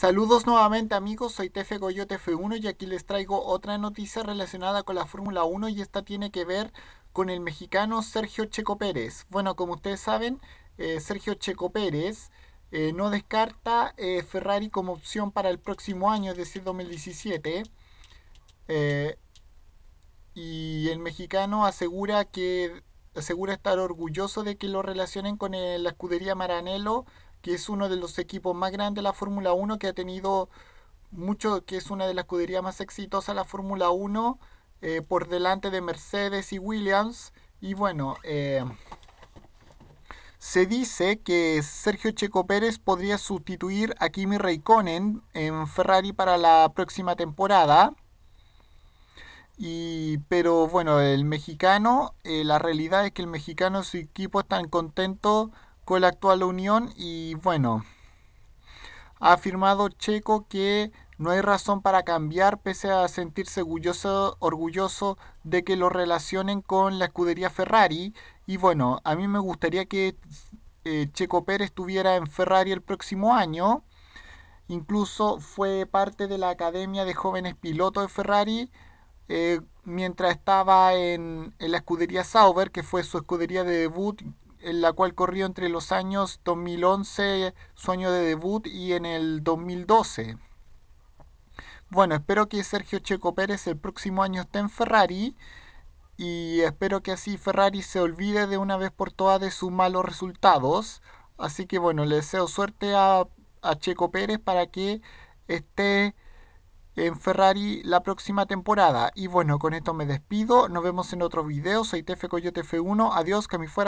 Saludos nuevamente amigos, soy Tefe Coyote F1 y aquí les traigo otra noticia relacionada con la Fórmula 1 y esta tiene que ver con el mexicano Sergio Checo Pérez. Bueno, como ustedes saben, eh, Sergio Checo Pérez eh, no descarta eh, Ferrari como opción para el próximo año, es decir, 2017. y el mexicano asegura que asegura estar orgulloso de que lo relacionen con la escudería Maranello es uno de los equipos más grandes de la Fórmula 1, que ha tenido mucho, que es una de las escuderías más exitosas de la Fórmula 1, eh, por delante de Mercedes y Williams. Y bueno, eh, se dice que Sergio Checo Pérez podría sustituir a Kimi Raikkonen en Ferrari para la próxima temporada. Y, pero bueno, el mexicano, eh, la realidad es que el mexicano y su equipo están contentos con la actual Unión y bueno, ha afirmado Checo que no hay razón para cambiar pese a sentirse orgulloso, orgulloso de que lo relacionen con la escudería Ferrari y bueno, a mí me gustaría que eh, Checo Pérez estuviera en Ferrari el próximo año. Incluso fue parte de la Academia de Jóvenes Pilotos de Ferrari eh, mientras estaba en, en, la escudería Sauber, que fue su escudería de debut en la cual corrió entre los años 2011, sueño de debut, y en el 2012. Bueno, espero que Sergio Checo Pérez el próximo año esté en Ferrari y espero que así Ferrari se olvide de una vez por todas de sus malos resultados. Así que bueno, le deseo suerte a, Checo Pérez para que esté en Ferrari la próxima temporada. Y bueno, con esto me despido. Nos vemos en otro video. Soy Tefe Coyote F1. Adiós, que me mi fuera.